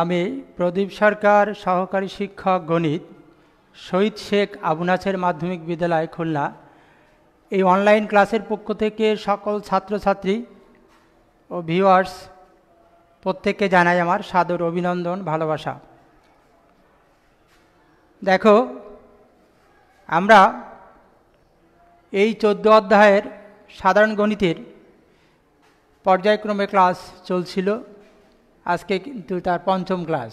আমি প্রদীপ সরকার সহকারী শিক্ষক গণিত শহীদ শেখ আবুনাসের মাধ্যমিক বিদ্যালয় খুলনা এই অনলাইন ক্লাসের পক্ষ থেকে সকল ছাত্রছাত্রী ও ভিওয়ার্স প্রত্যেককে জানাই আমার সাদর অভিনন্দন ভালোবাসা দেখো আমরা এই চোদ্দ অধ্যায়ের সাধারণ গণিতের পর্যায়ক্রমে ক্লাস চলছিল আজকে কিন্তু তার পঞ্চম ক্লাস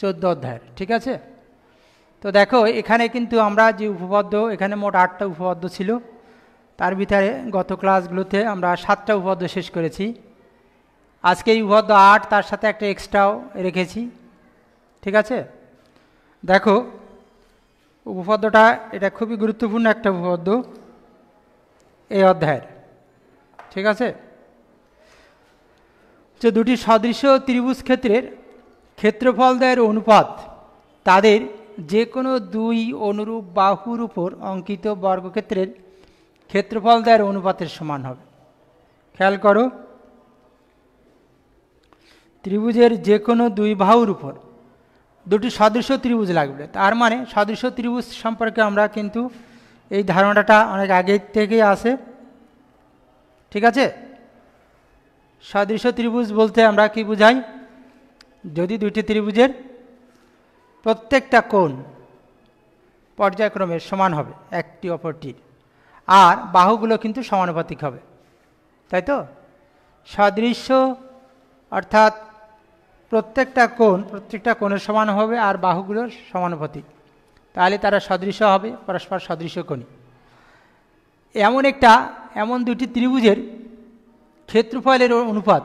চোদ্দ অধ্যায়ের ঠিক আছে তো দেখো এখানে কিন্তু আমরা যে উপপাদ্য এখানে মোট আটটা উপপাদ্য ছিল তার ভিতরে গত ক্লাসগুলোতে আমরা সাতটা উপপাদ্য শেষ করেছি আজকে এই উপপাদ্য আট তার সাথে একটা এক্সট্রাও রেখেছি ঠিক আছে দেখো উপপাদ্যটা এটা খুবই গুরুত্বপূর্ণ একটা উপপাদ্য এই অধ্যায়ের ঠিক আছে যে দুটি সদৃশ ত্রিভুজ ক্ষেত্রের ক্ষেত্রফল দেয়ের অনুপাত তাদের যে কোনো দুই অনুরূপ বাহুর উপর অঙ্কিত বর্গক্ষেত্রের ক্ষেত্রফল দেয়ের অনুপাতের সমান হবে খেয়াল করো ত্রিভুজের যে কোনো দুই বাহুর উপর দুটি সদৃশ ত্রিভুজ লাগবে তার মানে সদৃশ ত্রিভুজ সম্পর্কে আমরা কিন্তু এই ধারণাটা অনেক আগের থেকেই আসে ঠিক আছে সদৃশ ত্রিভুজ বলতে আমরা কি বুঝাই যদি দুইটি ত্রিভুজের প্রত্যেকটা কোণ পর্যায়ক্রমে সমান হবে একটি অপরটির আর বাহুগুলো কিন্তু সমানুপাতিক হবে তাই তো সাদৃশ্য অর্থাৎ প্রত্যেকটা কোণ প্রত্যেকটা কোণের সমান হবে আর বাহুগুলো সমানুপাতিক তাহলে তারা সদৃশ্য হবে পরস্পর সদৃশ্য কোণী এমন একটা এমন দুটি ত্রিভুজের ক্ষেত্রফলের অনুপাত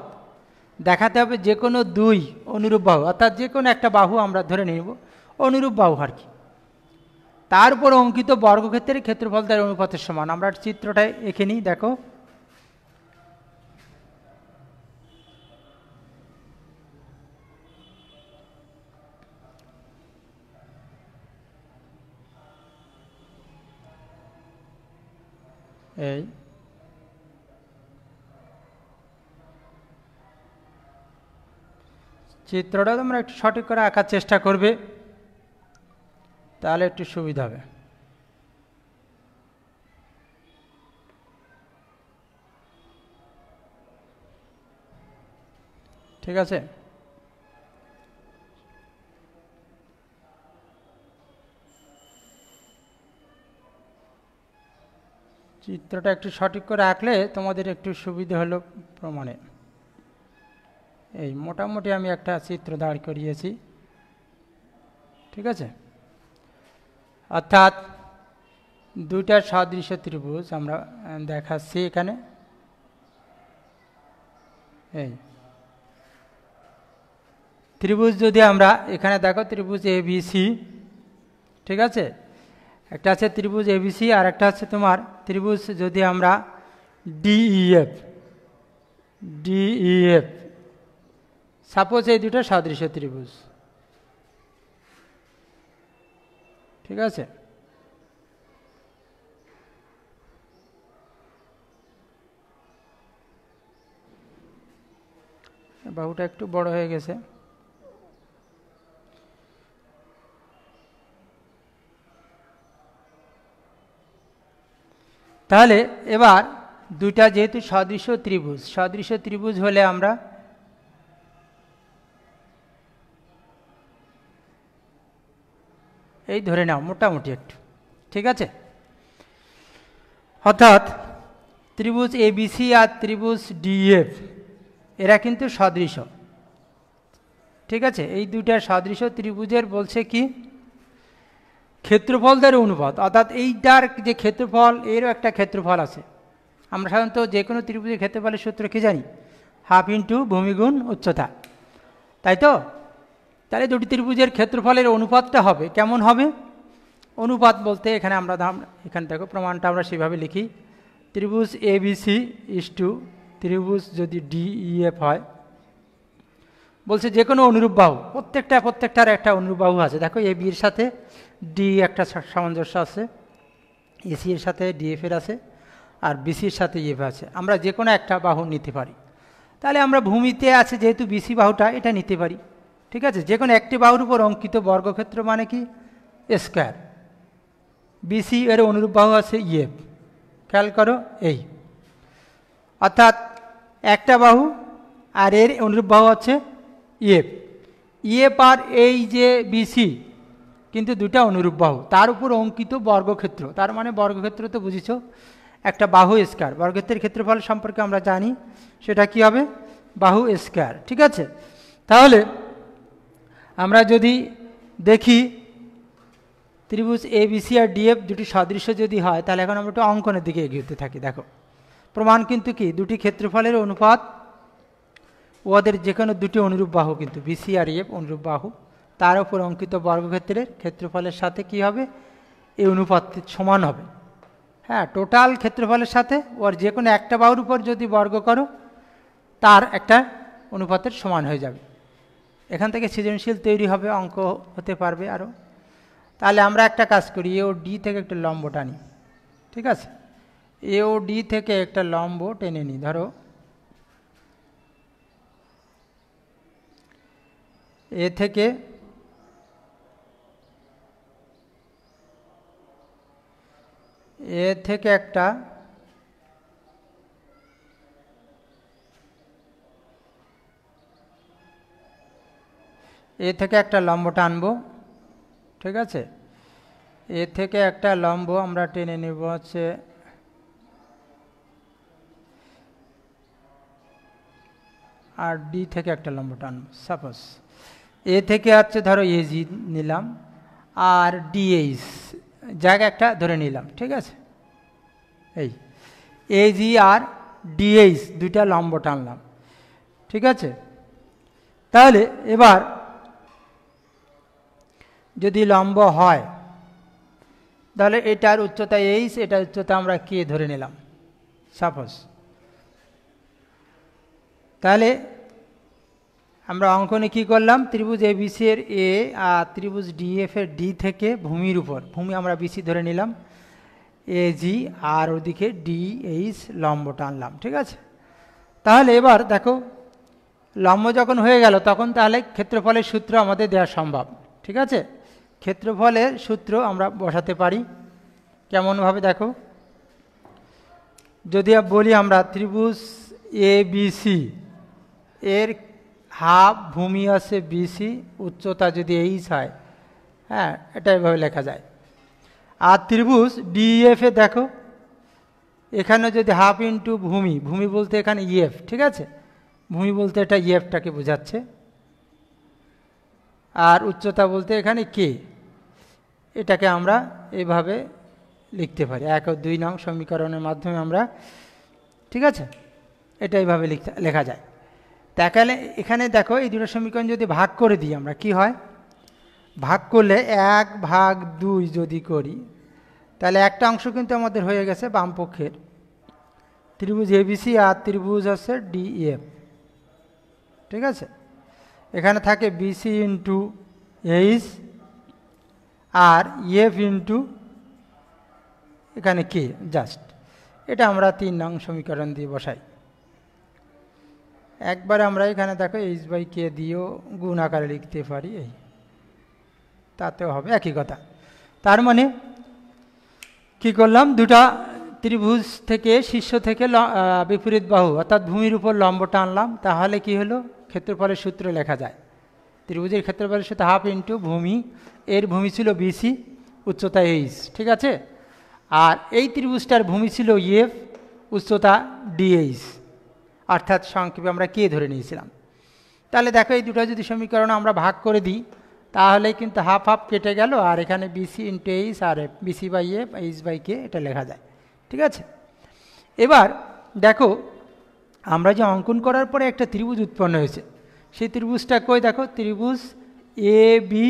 দেখাতে হবে যে কোনো দুই অনুরূপ বাহু অর্থাৎ যে কোনো একটা বাহু আমরা ধরে নিব অনুরূপ বাহু আর কি তার উপর অঙ্কিত বর্গক্ষেত্রের ক্ষেত্রফল তার অনুপাতের সমান আমরা চিত্রটা এখে নিই দেখো এই চিত্রটা তোমরা একটু সঠিক করে আঁকার চেষ্টা করবে তাহলে একটু সুবিধা হবে ঠিক আছে চিত্রটা একটু সঠিক করে আঁকলে তোমাদের একটু সুবিধা হলো প্রমাণে এই মোটামুটি আমি একটা চিত্র দাঁড় করিয়েছি ঠিক আছে অর্থাৎ দুইটা সাদৃশ্য ত্রিভুজ আমরা দেখাচ্ছি এখানে এই ত্রিভুজ যদি আমরা এখানে দেখো ত্রিভুজ সি ঠিক আছে একটা আছে ত্রিভুজ সি আর একটা আছে তোমার ত্রিভুজ যদি আমরা ডিইএফ ডিইএফ e, সাপোজ এই দুটো সাদৃশ্য ত্রিভুজ ঠিক আছে বাহুটা একটু বড় হয়ে গেছে তাহলে এবার দুইটা যেহেতু সদৃশ্য ত্রিভুজ সদৃশ্য ত্রিভুজ হলে আমরা এই ধরে নাও মোটামুটি একটু ঠিক আছে অর্থাৎ ত্রিভুজ এবিসি আর ত্রিভুজ ডিএফ এরা কিন্তু সদৃশ ঠিক আছে এই দুইটা সদৃশ ত্রিভুজের বলছে কি ক্ষেত্রফলদের অনুপাত অর্থাৎ এইটার যে ক্ষেত্রফল এরও একটা ক্ষেত্রফল আছে আমরা সাধারণত যে কোনো ত্রিভুজের ক্ষেত্রফলের সূত্র কী জানি হাফ ইন্টু ভূমিগুণ উচ্চতা তাই তো তাহলে দুটি ত্রিভুজের ক্ষেত্রফলের অনুপাতটা হবে কেমন হবে অনুপাত বলতে এখানে আমরা দাম এখান থেকে প্রমাণটা আমরা সেভাবে লিখি ত্রিভুজ এ সি ইস টু ত্রিভুজ যদি ডিইএফ হয় বলছে যে কোনো অনুরূপ বাহু প্রত্যেকটা প্রত্যেকটার একটা অনুরূপ বাহু আছে দেখো এ বির সাথে ডি একটা সামঞ্জস্য আছে এসি এর সাথে ডিএফের আছে আর বিসির সাথে ইএফ আছে আমরা যে কোনো একটা বাহু নিতে পারি তাহলে আমরা ভূমিতে আছে যেহেতু বিসি বাহুটা এটা নিতে পারি ঠিক আছে যে কোনো একটি বাহুর উপর অঙ্কিত বর্গক্ষেত্র মানে কি স্কোয়ার বিসি এর অনুরূপ বাহু আছে ইএফ e, খেয়াল করো এই অর্থাৎ একটা বাহু আর এর অনুরূপ বাহু আছে ইএফ ইএফ আর এই যে বিসি কিন্তু দুটা অনুরূপ বাহু তার উপর অঙ্কিত বর্গক্ষেত্র তার মানে বর্গক্ষেত্র তো বুঝেছ একটা বাহু স্কোয়ার বর্গক্ষেত্রের ক্ষেত্রফল সম্পর্কে আমরা জানি সেটা কি হবে বাহু স্কোয়ার ঠিক আছে তাহলে আমরা যদি দেখি ত্রিভুজ এ বিসি আর ডিএফ দুটি সাদৃশ্য যদি হয় তাহলে এখন আমরা একটু অঙ্কনের দিকে এগিয়ে থাকি দেখো প্রমাণ কিন্তু কি দুটি ক্ষেত্রফলের অনুপাত ওদের যে কোনো দুটি অনুরূপ বাহু কিন্তু বিসি আর এফ e অনুরূপ বাহু তার উপর অঙ্কিত বর্গক্ষেত্রের ক্ষেত্রফলের সাথে কি হবে এই অনুপাত সমান হবে হ্যাঁ টোটাল ক্ষেত্রফলের সাথে ওর যে কোনো একটা বাহুর উপর যদি বর্গ করো তার একটা অনুপাতের সমান হয়ে যাবে এখান থেকে সৃজনশীল তৈরি হবে অঙ্ক হতে পারবে আরও তাহলে আমরা একটা কাজ করি এও ডি থেকে একটা লম্ব টানি ঠিক আছে এও ডি থেকে একটা লম্ব টেনে নিই ধরো এ থেকে এ থেকে একটা এ থেকে একটা লম্ব টানব ঠিক আছে এ থেকে একটা লম্ব আমরা টেনে নেব হচ্ছে আর ডি থেকে একটা লম্ব টানব সাপোজ এ থেকে হচ্ছে ধরো এজি নিলাম আর ডিএইস জায়গা একটা ধরে নিলাম ঠিক আছে এই এজি আর ডিএইস দুইটা লম্ব টানলাম ঠিক আছে তাহলে এবার যদি লম্ব হয় তাহলে এটার উচ্চতা এইস এটার উচ্চতা আমরা কে ধরে নিলাম সাপোজ তাহলে আমরা অঙ্কনে কি করলাম ত্রিভুজ এ এর এ আর ত্রিভুজ ডিএফ এর ডি থেকে ভূমির উপর ভূমি আমরা বিসি ধরে নিলাম এ জি আর ওদিকে ডি এইচ লম্ব টানলাম ঠিক আছে তাহলে এবার দেখো লম্ব যখন হয়ে গেল তখন তাহলে ক্ষেত্রফলের সূত্র আমাদের দেওয়া সম্ভব ঠিক আছে ক্ষেত্রফলের সূত্র আমরা বসাতে পারি কেমনভাবে দেখো যদি বলি আমরা ত্রিভুজ এ বিসি এর হাফ ভূমি আছে বিসি উচ্চতা যদি এইচ হয় হ্যাঁ এটা এভাবে লেখা যায় আর ত্রিভুজ ডিএফে e, দেখো এখানে যদি হাফ ইন্টু ভূমি ভূমি বলতে এখানে ইএফ e, ঠিক আছে ভূমি বলতে এটা ইএফটাকে e, বোঝাচ্ছে আর উচ্চতা বলতে এখানে কে এটাকে আমরা এইভাবে লিখতে পারি এক ও দুই নং সমীকরণের মাধ্যমে আমরা ঠিক আছে এটা এইভাবে লিখতে লেখা যায় দেখালে এখানে দেখো এই দুটো সমীকরণ যদি ভাগ করে দিই আমরা কি হয় ভাগ করলে এক ভাগ দুই যদি করি তাহলে একটা অংশ কিন্তু আমাদের হয়ে গেছে বামপক্ষের ত্রিভুজ এবিসি আর ত্রিভুজ হচ্ছে ডিএফ e ঠিক আছে এখানে থাকে বিসি ইন্টু এইচ আর এফ ইন্টু এখানে কে জাস্ট এটা আমরা তিন নং সমীকরণ দিয়ে বসাই একবার আমরা এখানে দেখো এইচ বাই কে দিয়েও গুণ আকারে লিখতে পারি এই তাতেও হবে একই কথা তার মানে কি করলাম দুটা ত্রিভুজ থেকে শীর্ষ থেকে বিপরীত বাহু অর্থাৎ ভূমির উপর লম্ব টানলাম তাহলে কি হলো ক্ষেত্রফলের সূত্র লেখা যায় ত্রিভুজের ক্ষেত্রফলের সাথে হাফ ইন্টু ভূমি এর ভূমি ছিল বিসি উচ্চতা এইচ ঠিক আছে আর এই ত্রিভুজটার ভূমি ছিল ইএফ উচ্চতা ডিএইচ অর্থাৎ সংক্ষেপে আমরা কে ধরে নিয়েছিলাম তাহলে দেখো এই দুটো যদি সমীকরণ আমরা ভাগ করে দিই তাহলে কিন্তু হাফ হাফ কেটে গেল আর এখানে বিসি ইন্টু এইচ আর F BC by F H by K এটা লেখা যায় ঠিক আছে এবার দেখো আমরা যে অঙ্কন করার পরে একটা ত্রিভুজ উৎপন্ন হয়েছে সেই ত্রিভুজটা কই দেখো ত্রিভুজ এ বি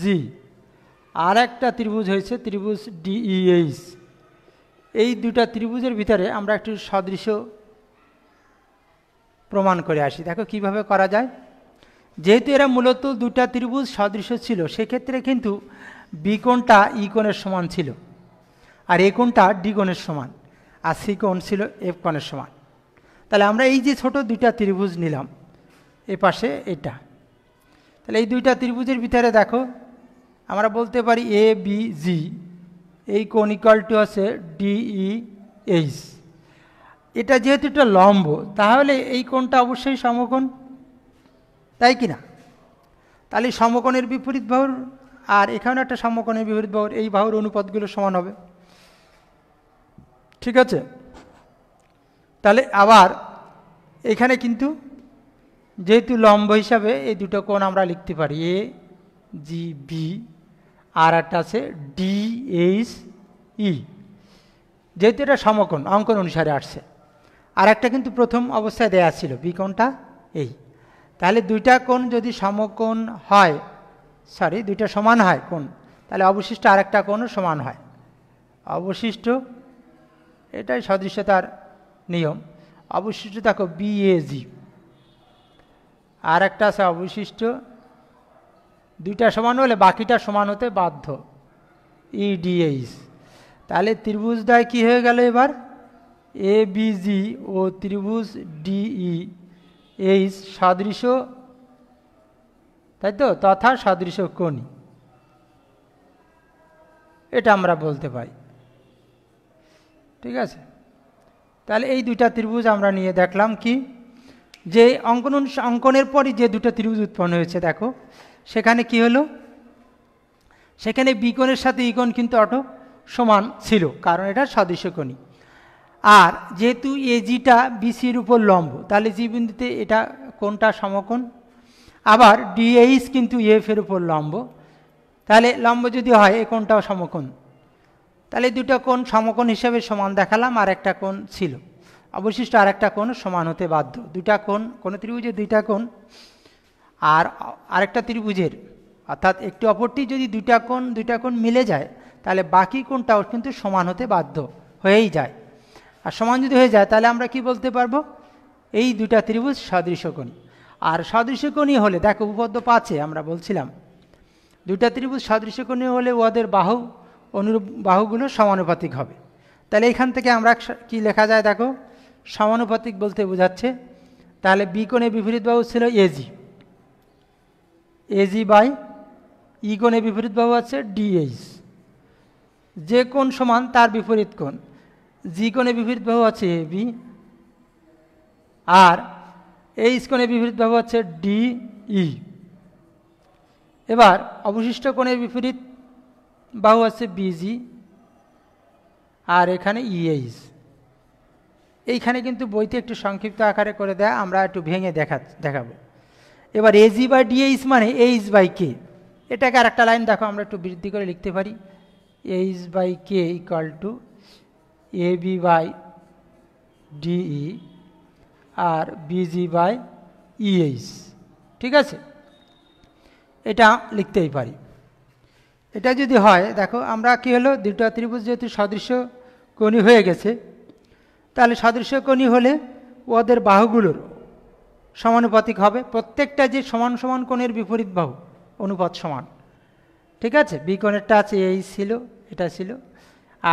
জি আর একটা ত্রিভুজ হয়েছে ত্রিভুজ ডিইএইচ e, এই দুটা ত্রিভুজের ভিতরে আমরা একটু সদৃশ্য প্রমাণ করে আসি দেখো কিভাবে করা যায় যেহেতু এরা মূলত দুটা ত্রিভুজ সদৃশ্য ছিল সেক্ষেত্রে কিন্তু বিকোণটা ইকোণের e সমান ছিল আর একোণটা ডিকোণের সমান আর সিকোণ ছিল কোণের সমান তাহলে আমরা এই যে ছোট দুইটা ত্রিভুজ নিলাম এ পাশে এটা তাহলে এই দুইটা ত্রিভুজের ভিতরে দেখো আমরা বলতে পারি এ বি জি এই কনিকলটি ডি ডিই এইচ এটা যেহেতু একটা লম্ব তাহলে এই কোনটা অবশ্যই সমকোণ তাই কি না তাহলে সমকোণের বিপরীত বাহুর আর এখানে একটা সমকোণের বিপরীত বাহুর এই বাহুর অনুপাতগুলো সমান হবে ঠিক আছে তাহলে আবার এখানে কিন্তু যেহেতু লম্ব হিসাবে এই দুটো কোণ আমরা লিখতে পারি এ জি বি আর একটা আছে ডি এইচ ই যেহেতু এটা সমকোণ অঙ্কন অনুসারে আসছে আর একটা কিন্তু প্রথম অবস্থায় দেয়া ছিল বি কোণটা এই তাহলে দুইটা কোণ যদি সমকোণ হয় সরি দুইটা সমান হয় কোণ তাহলে অবশিষ্ট আরেকটা কোণও সমান হয় অবশিষ্ট এটাই সদৃশ্যতার নিয়ম অবশিষ্ট দেখো বিএজি আর একটা আছে অবশিষ্ট দুইটা সমান হলে বাকিটা সমান হতে বাধ্য ইডিএইচ e তাহলে ত্রিভুজটায় কি হয়ে গেল এবার এ বিজি ও ত্রিভুজ ডিই এইচ e সাদৃশ্য তাই তো তথা সাদৃশ্য কণি এটা আমরা বলতে পাই ঠিক আছে তাহলে এই দুইটা ত্রিভুজ আমরা নিয়ে দেখলাম কি যে অঙ্কন অঙ্কনের পরই যে দুটো ত্রিভুজ উৎপন্ন হয়েছে দেখো সেখানে কি হলো সেখানে বিকনের সাথে ইকন কিন্তু অটো সমান ছিল কারণ এটা সদৃশ্যকণী আর যেহেতু এজিটা বিসির উপর লম্ব তাহলে জি বিন্দুতে এটা কোনটা সমকোণ আবার ডিএইচ কিন্তু এফের উপর লম্ব তাহলে লম্ব যদি হয় এ কোনটাও সমকোণ তাহলে দুটো কোণ সমকোণ হিসেবে সমান দেখালাম আর একটা কোণ ছিল অবশিষ্ট আর একটা কোণ সমান হতে বাধ্য দুটা কোণ কোনো ত্রিভুজের দুইটা কোণ আর আরেকটা ত্রিভুজের অর্থাৎ একটি অপরটি যদি দুইটা কোণ দুইটা কোণ মিলে যায় তাহলে বাকি কোণটাও কিন্তু সমান হতে বাধ্য হয়েই যায় আর সমান যদি হয়ে যায় তাহলে আমরা কি বলতে পারবো এই দুটা ত্রিভুজ সদৃশকোণ আর সদৃশকোণই হলে দেখো উপপাদ্য পাচ্ছে আমরা বলছিলাম দুটা ত্রিভুজ সদৃশকোণী হলে ওদের বাহু অনুরূপ বাহুগুলো সমানুপাতিক হবে তাহলে এখান থেকে আমরা কি লেখা যায় দেখো সমানুপাতিক বলতে বোঝাচ্ছে তাহলে বি কোণে বিপরীত বাহু ছিল এজি এজি বাই ই কোণে বিপরীত বাহু আছে ডিএইচ যে কোন সমান তার বিপরীত কোণ জি কোণে বিপরীত বাহু আছে এ বি আর এইচ কোণে বিপরীত বাহু আছে ডি ই এবার অবশিষ্ট কোণের বিপরীত বাহু আছে বিজি আর এখানে ইএইচ e এইখানে কিন্তু বইতে একটু সংক্ষিপ্ত আকারে করে দেয় আমরা একটু ভেঙে দেখা দেখাবো এবার এজি বাই ডিএইস মানে এইচ বাই কে এটাকে আর একটা লাইন দেখো আমরা একটু বৃদ্ধি করে লিখতে পারি H by K equal to A B by DE আর বিজি বাই ইএইচ ঠিক আছে এটা লিখতেই পারি এটা যদি হয় দেখো আমরা কি হলো দুটো ত্রিভুজ যেহেতু সদৃশ্য কণি হয়ে গেছে তাহলে সদৃশ্য কণি হলে ওদের বাহুগুলোর সমানুপাতিক হবে প্রত্যেকটা যে সমান সমান কোণের বিপরীত বাহু অনুপাত সমান ঠিক আছে বি কোণেরটা আছে এই ছিল এটা ছিল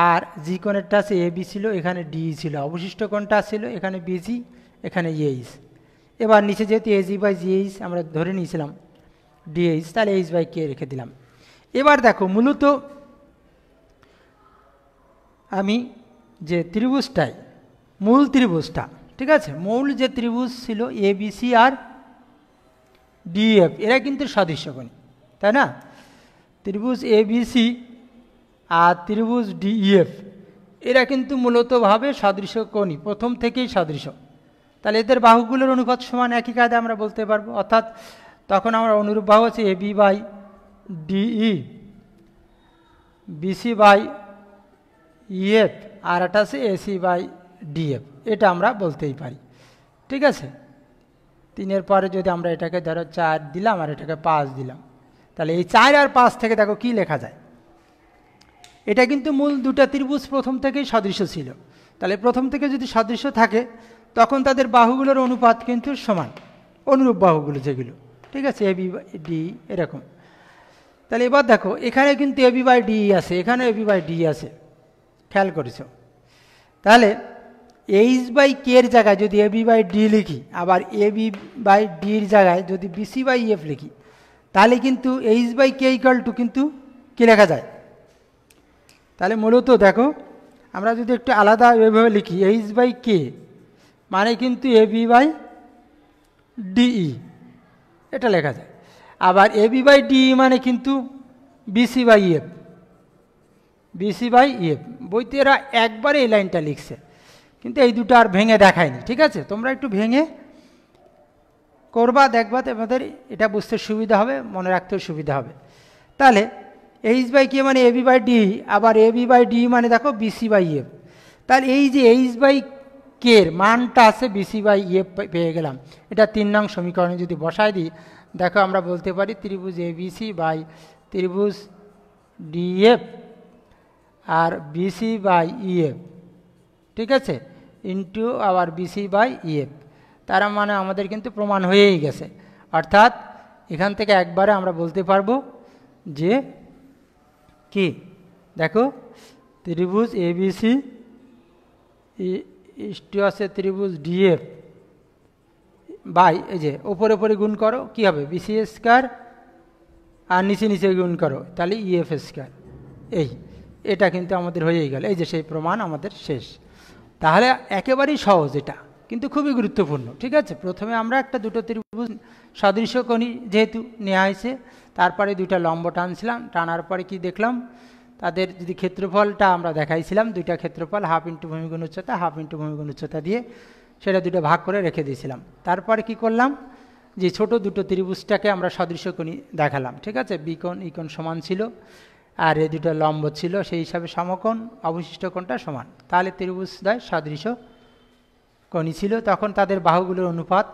আর জি কোণেরটা আছে এ বি ছিল এখানে ডি ছিল অবশিষ্ট কোণটা ছিল এখানে বিজি এখানে এইচ এবার নিচে যেহেতু এজি বাই জিএইচ আমরা ধরে নিয়েছিলাম ডিএইচ তাহলে এইচ বাই কে রেখে দিলাম এবার দেখো মূলত আমি যে ত্রিভুজটাই মূল ত্রিভুজটা ঠিক আছে মূল যে ত্রিভুজ ছিল এ সি আর ডিএফ এরা কিন্তু সদৃশ্যগণী তাই না ত্রিভুজ এ সি আর ত্রিভুজ ডিইএফ e, এরা কিন্তু মূলতভাবে সদৃশ্যকণী প্রথম থেকেই সদৃশ্য তাহলে এদের বাহুগুলোর অনুপাত সমান একই কায়দা আমরা বলতে পারবো অর্থাৎ তখন আমার অনুরূপ বাহু আছে A B by DE BC by EF আর একটা আছে এসি বাই ডিএফ এটা আমরা বলতেই পারি ঠিক আছে তিনের পরে যদি আমরা এটাকে ধরো চার দিলাম আর এটাকে পাঁচ দিলাম তাহলে এই চার আর পাঁচ থেকে দেখো কি লেখা যায় এটা কিন্তু মূল দুটা ত্রিভুজ প্রথম থেকেই সদৃশ্য ছিল তাহলে প্রথম থেকে যদি সদৃশ্য থাকে তখন তাদের বাহুগুলোর অনুপাত কিন্তু সমান অনুরূপ বাহুগুলো যেগুলো ঠিক আছে এ বি ডি এরকম তাহলে এবার দেখো এখানে কিন্তু এবি বাই ডি আছে এখানে এবি বাই ডি আছে খেয়াল করেছ তাহলে এইচ বাই কে এর জায়গায় যদি এবি বাই ডি লিখি আবার এবি বাই ডির জায়গায় যদি বিসি বাই এফ লিখি তাহলে কিন্তু H by K equal to কিন্তু কী লেখা যায় তাহলে মূলত দেখো আমরা যদি একটু আলাদা এভাবে লিখি এইচ বাই কে মানে কিন্তু এবি বাই ডিই এটা লেখা যায় আবার এ বি বাই ডি মানে কিন্তু BC by F BC by F বইতে এরা একবারে এই লাইনটা লিখছে কিন্তু এই দুটো আর ভেঙে দেখায়নি ঠিক আছে তোমরা একটু ভেঙে করবা দেখবা তোমাদের এটা বুঝতে সুবিধা হবে মনে রাখতেও সুবিধা হবে তাহলে এইচ বাই কে মানে এ বি বাই ডি আবার এ বি বাই ডি মানে দেখো বিসি বাই এফ তাহলে এই যে এইচ বাই কের মানটা আছে বিসি বাই এফ পেয়ে গেলাম এটা তিন নং সমীকরণে যদি বসায় দিই দেখো আমরা বলতে পারি ত্রিভুজ এবিসি বাই ত্রিভুজ ডিএফ আর বিসি বাই ইএফ ঠিক আছে ইন্টু আবার বিসি বাই ইএফ তার মানে আমাদের কিন্তু প্রমাণ হয়েই গেছে অর্থাৎ এখান থেকে একবারে আমরা বলতে পারবো যে কি দেখো ত্রিভুজ এবিসি ইস্টু আছে ত্রিভুজ ডিএফ বাই এই যে ওপরে ওপরে গুণ করো কি হবে বিসি স্কোয়ার আর নিচে নিচে গুণ করো তাহলে ইএফ e স্কোয়ার এই এটা কিন্তু আমাদের হয়েই গেল এই যে সেই প্রমাণ আমাদের শেষ তাহলে একেবারেই সহজ এটা কিন্তু খুবই গুরুত্বপূর্ণ ঠিক আছে প্রথমে আমরা একটা দুটো ত্রিভুজ সদৃশ্য কণি যেহেতু নেওয়া হয়েছে তারপরে দুইটা লম্ব টানছিলাম টানার পরে কি দেখলাম তাদের যদি ক্ষেত্রফলটা আমরা দেখাইছিলাম দুইটা ক্ষেত্রফল হাফ ইন্টু ভূমিগুণ উচ্চতা হাফ ইন্টু ভূমিগুণ উচ্চতা দিয়ে সেটা দুটো ভাগ করে রেখে দিয়েছিলাম তারপরে কি করলাম যে ছোট দুটো ত্রিভুজটাকে আমরা সদৃশ্য কোণি দেখালাম ঠিক আছে বিকোণ ইকোণ সমান ছিল আর এ দুটো লম্ব ছিল সেই হিসাবে সমকোণ অবশিষ্ট কোণটা সমান তাহলে ত্রিভুজ দেয় সদৃশ্য কোণই ছিল তখন তাদের বাহুগুলোর অনুপাত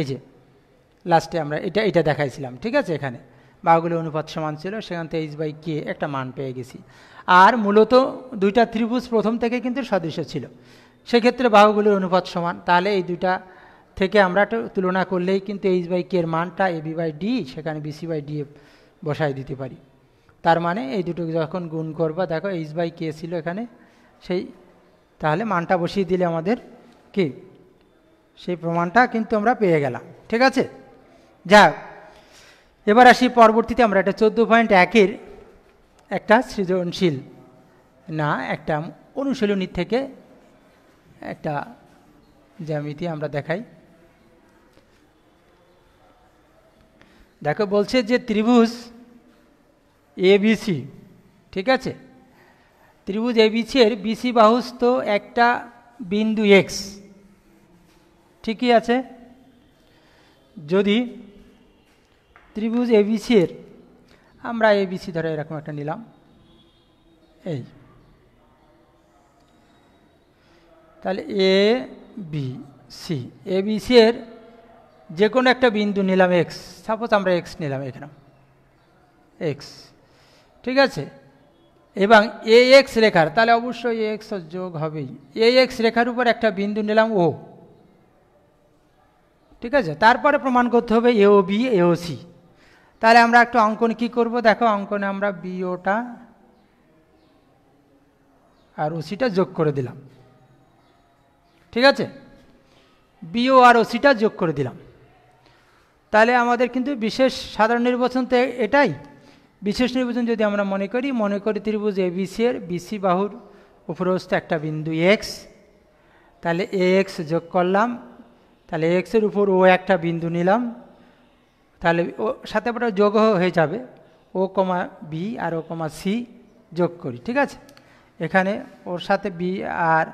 এই যে লাস্টে আমরা এটা এটা দেখাইছিলাম ঠিক আছে এখানে বাহুগুলোর অনুপাত সমান ছিল সেখান থেকে এইচ বাই কে একটা মান পেয়ে গেছি আর মূলত দুইটা ত্রিভুজ প্রথম থেকে কিন্তু সদৃশ্য ছিল সেক্ষেত্রে বাহুগুলির অনুপাত সমান তাহলে এই দুটা থেকে আমরা তুলনা করলেই কিন্তু এইচ বাই কে এর মানটা এ বি বাই ডি সেখানে বিসি বাই ডি এফ বসায় দিতে পারি তার মানে এই দুটো যখন গুণ করবা দেখো এইচ বাই কে ছিল এখানে সেই তাহলে মানটা বসিয়ে দিলে আমাদের কি সেই প্রমাণটা কিন্তু আমরা পেয়ে গেলাম ঠিক আছে যা এবার আসি পরবর্তীতে আমরা এটা চোদ্দো পয়েন্ট একের একটা সৃজনশীল না একটা অনুশীলনীর থেকে একটা জ্যামিতি আমরা দেখাই দেখো বলছে যে ত্রিভুজ এবিসি ঠিক আছে ত্রিভুজ এবিসি এর বিসি বাহুস্থ একটা বিন্দু এক্স ঠিকই আছে যদি ত্রিভুজ এবিসি এর আমরা এবিসি ধরে এরকম একটা নিলাম এই তাহলে A B C A B C এর যে কোনো একটা বিন্দু নিলাম এক্স সাপোজ আমরা এক্স নিলাম এখানে এক্স ঠিক আছে এবং এ এক্স রেখার তাহলে অবশ্যই এ এক্স যোগ হবেই এ এক্স রেখার উপর একটা বিন্দু নিলাম ও ঠিক আছে তারপরে প্রমাণ করতে হবে এও বি এও সি তাহলে আমরা একটু অঙ্কন কি করব দেখো অঙ্কনে আমরা বিওটা আর ওসিটা যোগ করে দিলাম ঠিক আছে বিও আর সিটা যোগ করে দিলাম তাহলে আমাদের কিন্তু বিশেষ সাধারণ নির্বাচন তো এটাই বিশেষ নির্বাচন যদি আমরা মনে করি মনে করি ত্রিভুজ এ এবিসি এর বিসি বাহুর উপরস্থ একটা বিন্দু এক্স তাহলে এ এক্স যোগ করলাম তাহলে এক্সের উপর ও একটা বিন্দু নিলাম তাহলে ও সাথে ওটা যোগ হয়ে যাবে ও কমা বি আর ও কমা সি যোগ করি ঠিক আছে এখানে ওর সাথে বি আর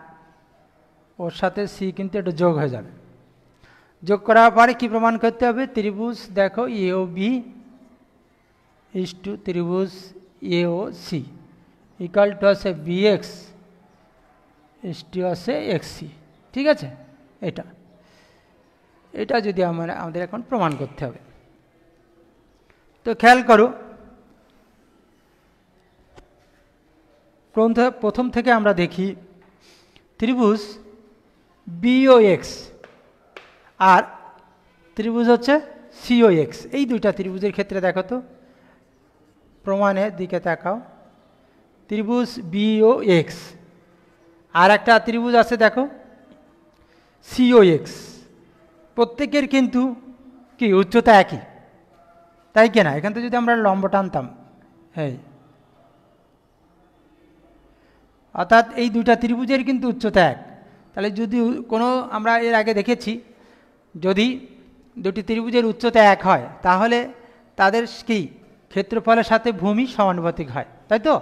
ওর সাথে সি কিন্তু এটা যোগ হয়ে যাবে যোগ করার পরে কি প্রমাণ করতে হবে ত্রিভুজ দেখো এ ও বি ইস টু ত্রিভুজ A O C equal to আছে বিএক্স ইস টু আছে এক্স সি ঠিক আছে এটা এটা যদি আমার আমাদের এখন প্রমাণ করতে হবে তো খেয়াল করো প্রথম থেকে আমরা দেখি ত্রিভুজ বিও এক্স আর ত্রিভুজ হচ্ছে সিও এক্স এই দুইটা ত্রিভুজের ক্ষেত্রে দেখো তো প্রমাণের দিকে তাকাও ত্রিভুজ বিও এক্স আর একটা ত্রিভুজ আছে দেখো সিও এক্স প্রত্যেকের কিন্তু কি উচ্চতা একই তাই কেনা এখান থেকে যদি আমরা লম্ব টানতাম হ্যাঁ অর্থাৎ এই দুইটা ত্রিভুজের কিন্তু উচ্চতা এক তাহলে যদি কোনো আমরা এর আগে দেখেছি যদি দুটি ত্রিভুজের উচ্চতা এক হয় তাহলে তাদের কি ক্ষেত্রফলের সাথে ভূমি সমানুপাতিক হয় তাই তো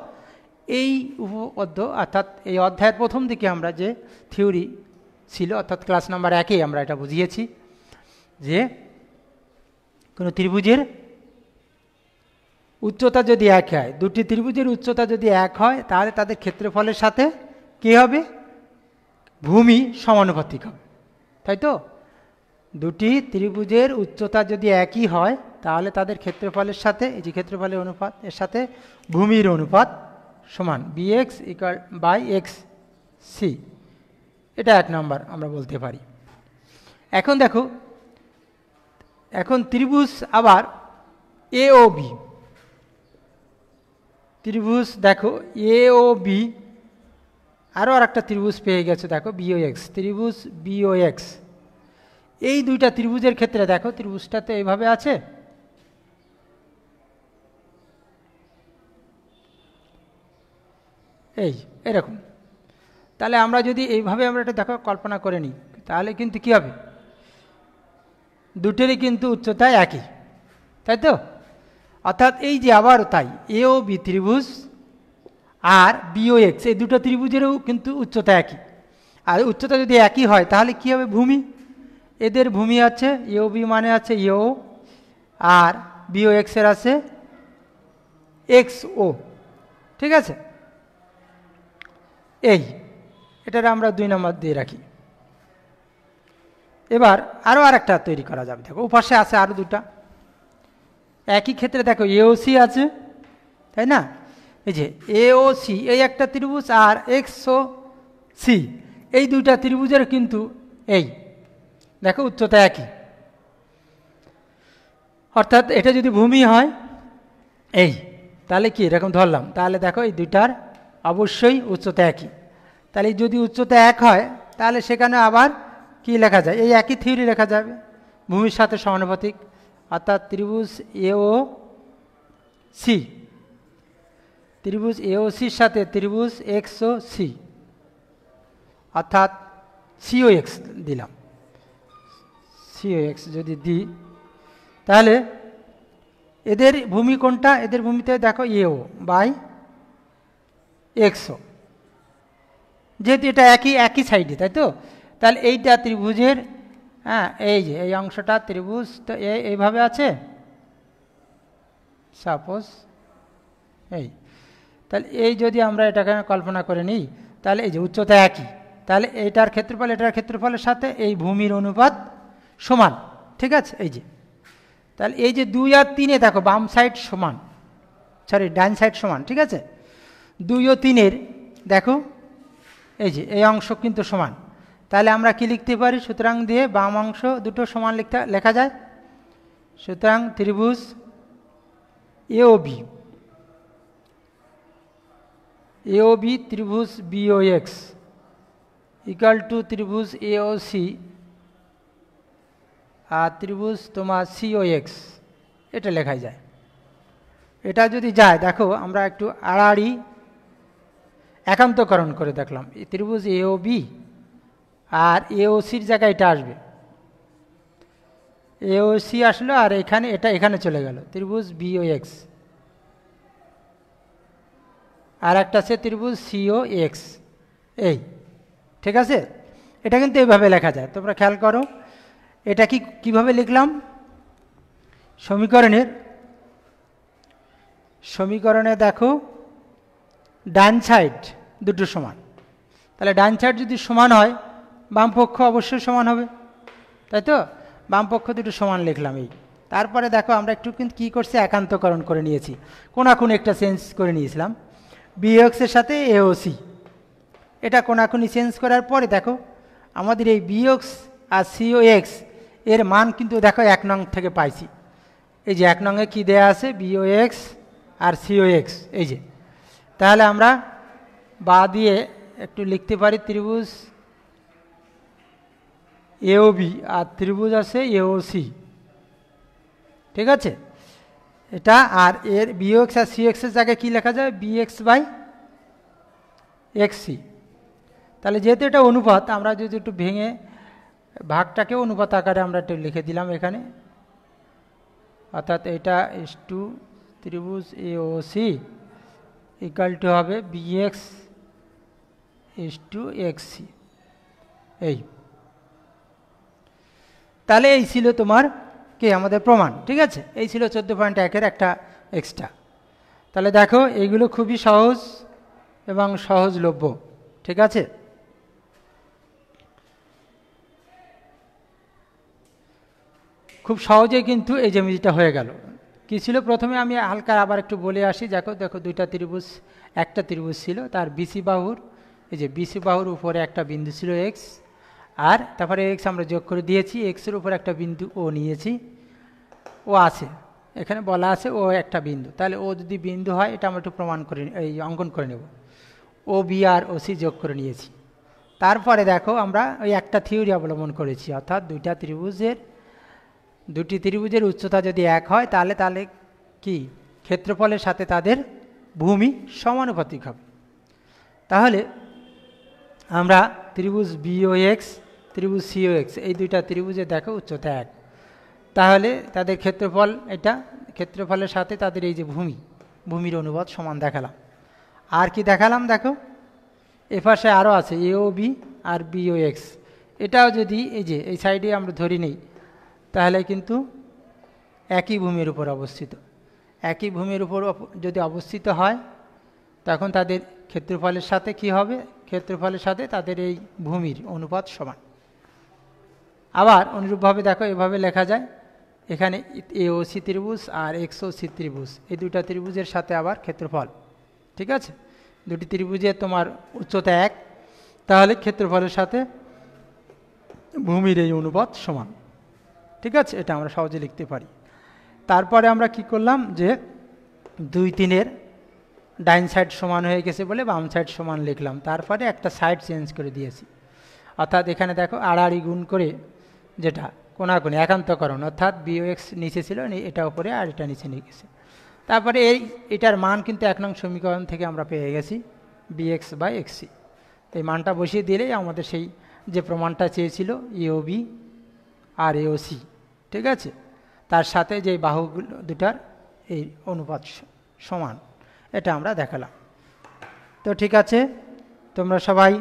এই উপপদ্য অর্থাৎ এই অধ্যায়ের প্রথম দিকে আমরা যে থিওরি ছিল অর্থাৎ ক্লাস নাম্বার একেই আমরা এটা বুঝিয়েছি যে কোনো ত্রিভুজের উচ্চতা যদি এক হয় দুটি ত্রিভুজের উচ্চতা যদি এক হয় তাহলে তাদের ক্ষেত্রফলের সাথে কী হবে ভূমি সমানুপাতিক হবে তাই তো দুটি ত্রিভুজের উচ্চতা যদি একই হয় তাহলে তাদের ক্ষেত্রফলের সাথে এই যে ক্ষেত্রফলের অনুপাত এর সাথে ভূমির অনুপাত সমান BX equal by X C এটা এক নম্বর আমরা বলতে পারি এখন দেখো এখন ত্রিভুজ আবার এ ও বি ত্রিভুজ দেখো এ ও বি আরও আর একটা ত্রিভুজ পেয়ে গেছে দেখো বিওএক্স ত্রিভুজ বিওএক্স এই দুইটা ত্রিভুজের ক্ষেত্রে দেখো ত্রিভুজটা তো এইভাবে আছে এই এরকম তাহলে আমরা যদি এইভাবে আমরা এটা দেখো কল্পনা করে নিই তাহলে কিন্তু কী হবে দুটেরই কিন্তু উচ্চতা একই তাই তো অর্থাৎ এই যে আবার তাই এ ও বি ত্রিভুজ আর বিও এক্স এই দুটো ত্রিভুজেরও কিন্তু উচ্চতা একই আর উচ্চতা যদি একই হয় তাহলে কি হবে ভূমি এদের ভূমি আছে ইও e বি মানে আছে ইও e আর বিও এক্সের আছে এক্স ও ঠিক আছে এই এটার আমরা দুই নম্বর দিয়ে রাখি এবার আরও আরেকটা তৈরি করা যাবে দেখো উপাশে আছে আরও দুটা একই ক্ষেত্রে দেখো সি e আছে তাই না এই যে এ ও সি এই একটা ত্রিভুজ আর এক্স ও সি এই দুইটা ত্রিভুজের কিন্তু এই দেখো উচ্চতা একই অর্থাৎ এটা যদি ভূমি হয় এই তাহলে কি এরকম ধরলাম তাহলে দেখো এই দুইটার অবশ্যই উচ্চতা একই তাহলে যদি উচ্চতা এক হয় তাহলে সেখানে আবার কি লেখা যায় এই একই থিওরি লেখা যাবে ভূমির সাথে সমানুপাতিক অর্থাৎ ত্রিভুজ এ ও সি ত্রিভুজ এওসির সাথে ত্রিভুজ এক্স ও সি অর্থাৎ সিও এক্স দিলাম সিও এক্স যদি দিই তাহলে এদের ভূমি কোনটা এদের ভূমিতে দেখো এও বাই এক্সও যেহেতু এটা একই একই সাইডে তাই তো তাহলে এইটা ত্রিভুজের হ্যাঁ এই যে এই অংশটা ত্রিভুজ তো এইভাবে আছে সাপোজ এই তাহলে এই যদি আমরা এটাকে কল্পনা করে নিই তাহলে এই যে উচ্চতা একই তাহলে এটার ক্ষেত্রফল এটার ক্ষেত্রফলের সাথে এই ভূমির অনুপাত সমান ঠিক আছে এই যে তাহলে এই যে দুই আর তিনে দেখো বাম সাইড সমান সরি ডান সাইড সমান ঠিক আছে দুই ও তিনের দেখো এই যে এই অংশ কিন্তু সমান তাহলে আমরা কি লিখতে পারি সুতরাং দিয়ে বাম অংশ দুটো সমান লিখতে লেখা যায় সুতরাং ত্রিভুজ এ ও বি এওবি ত্রিভুজ এক্স ইকাল টু ত্রিভুজ সি আর ত্রিভুজ তোমার এক্স এটা লেখাই যায় এটা যদি যায় দেখো আমরা একটু আড়াআড়ি একান্তকরণ করে দেখলাম ত্রিভুজ এও বি আর সির জায়গায় এটা আসবে সি আসলো আর এখানে এটা এখানে চলে গেল ত্রিভুজ বিও এক্স আর একটা আছে ত্রিভুজ সিও এক্স এই ঠিক আছে এটা কিন্তু এইভাবে লেখা যায় তোমরা খেয়াল করো এটা কি কীভাবে লিখলাম সমীকরণের সমীকরণে দেখো ডান সাইড দুটো সমান তাহলে ডান সাইড যদি সমান হয় বাম পক্ষ অবশ্যই সমান হবে তাই তো বাম পক্ষ দুটো সমান লিখলাম এই তারপরে দেখো আমরা একটু কিন্তু কী করছি একান্তকরণ করে নিয়েছি কোনাকুনি একটা চেঞ্জ করে নিয়েছিলাম বিএক্সের সাথে এওসি এটা কোনাকুনি চেঞ্জ করার পরে দেখো আমাদের এই বিএক্স আর সিও এক্স এর মান কিন্তু দেখো এক নং থেকে পাইছি এই যে এক নংয়ে কী দেয়া আছে বিও এক্স আর সিও এক্স এই যে তাহলে আমরা বা দিয়ে একটু লিখতে পারি ত্রিভুজ এও বি আর ত্রিভুজ আছে এও সি ঠিক আছে এটা আর এর বিএক্স আর সিএক্সের জায়গায় কী লেখা যায় বিএক্স বাই এক্সি তাহলে যেহেতু এটা অনুপাত আমরা যদি একটু ভেঙে ভাগটাকে অনুপাত আকারে আমরা একটু লিখে দিলাম এখানে অর্থাৎ এটা এস টু ত্রিভুজ A O C equal to হবে বিএক্স এস টু এক্সি এই তাহলে এই ছিল তোমার কি আমাদের প্রমাণ ঠিক আছে এই ছিল চোদ্দো পয়েন্ট একের একটা এক্সট্রা তাহলে দেখো এইগুলো খুবই সহজ এবং সহজলভ্য ঠিক আছে খুব সহজে কিন্তু এই জমিটা হয়ে গেল কী ছিল প্রথমে আমি হালকা আবার একটু বলে আসি দেখো দেখো দুইটা ত্রিভুজ একটা ত্রিভুজ ছিল তার বিসি বাহুর এই যে বিসি বাহুর উপরে একটা বিন্দু ছিল এক্স আর তারপরে এক্স আমরা যোগ করে দিয়েছি এক্সের উপর একটা বিন্দু ও নিয়েছি ও আছে এখানে বলা আছে ও একটা বিন্দু তাহলে ও যদি বিন্দু হয় এটা আমরা একটু প্রমাণ করে এই অঙ্কন করে নেব ও বি আর ও সি যোগ করে নিয়েছি তারপরে দেখো আমরা ওই একটা থিওরি অবলম্বন করেছি অর্থাৎ দুইটা ত্রিভুজের দুটি ত্রিভুজের উচ্চতা যদি এক হয় তাহলে তাহলে কি ক্ষেত্রফলের সাথে তাদের ভূমি সমানুপাতিক হবে তাহলে আমরা ত্রিভুজ বিও এক্স ত্রিভুজ সিও এক্স এই দুইটা ত্রিভুজে দেখো উচ্চতা এক তাহলে তাদের ক্ষেত্রফল এটা ক্ষেত্রফলের সাথে তাদের এই যে ভূমি ভূমির অনুবাদ সমান দেখালাম আর কি দেখালাম দেখো এপাশে আরও আছে এও বি আর বিও এক্স এটাও যদি এই যে এই সাইডে আমরা ধরি নেই তাহলে কিন্তু একই ভূমির উপর অবস্থিত একই ভূমির উপর যদি অবস্থিত হয় তখন তাদের ক্ষেত্রফলের সাথে কি হবে ক্ষেত্রফলের সাথে তাদের এই ভূমির অনুপাত সমান আবার অনুরূপভাবে দেখো এভাবে লেখা যায় এখানে এ ও সি ত্রিভুজ আর এক্স সি ত্রিভুজ এই দুটা ত্রিভুজের সাথে আবার ক্ষেত্রফল ঠিক আছে দুটি ত্রিভুজের তোমার উচ্চতা এক তাহলে ক্ষেত্রফলের সাথে ভূমির এই অনুপাত সমান ঠিক আছে এটা আমরা সহজে লিখতে পারি তারপরে আমরা কি করলাম যে দুই তিনের ডাইন সাইড সমান হয়ে গেছে বলে বাম সাইড সমান লিখলাম তারপরে একটা সাইড চেঞ্জ করে দিয়েছি অর্থাৎ এখানে দেখো আড়াআড়ি গুণ করে যেটা কোনাকুনি একান্তকরণ অর্থাৎ বিওএক্স নিচে ছিল এটা উপরে আর এটা নিচে নিয়ে গেছে তারপরে এই এটার মান কিন্তু এক নং সমীকরণ থেকে আমরা পেয়ে গেছি বিএক্স বাই এক্সি এই মানটা বসিয়ে দিলেই আমাদের সেই যে প্রমাণটা চেয়েছিল ইওবি আর এওসি ঠিক আছে তার সাথে যে বাহুগুলো দুটার এই অনুপাত সমান এটা আমরা দেখালাম তো ঠিক আছে তোমরা সবাই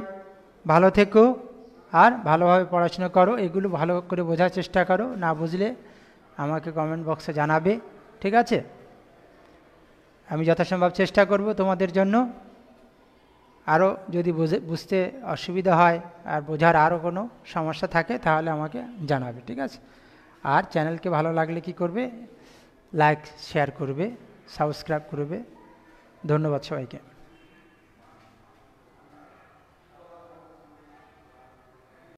ভালো থেকো আর ভালোভাবে পড়াশোনা করো এগুলো ভালো করে বোঝার চেষ্টা করো না বুঝলে আমাকে কমেন্ট বক্সে জানাবে ঠিক আছে আমি যথাসম্ভব চেষ্টা করব তোমাদের জন্য আরও যদি বুঝতে অসুবিধা হয় আর বোঝার আরও কোনো সমস্যা থাকে তাহলে আমাকে জানাবে ঠিক আছে আর চ্যানেলকে ভালো লাগলে কি করবে লাইক শেয়ার করবে সাবস্ক্রাইব করবে ধন্যবাদ সবাইকে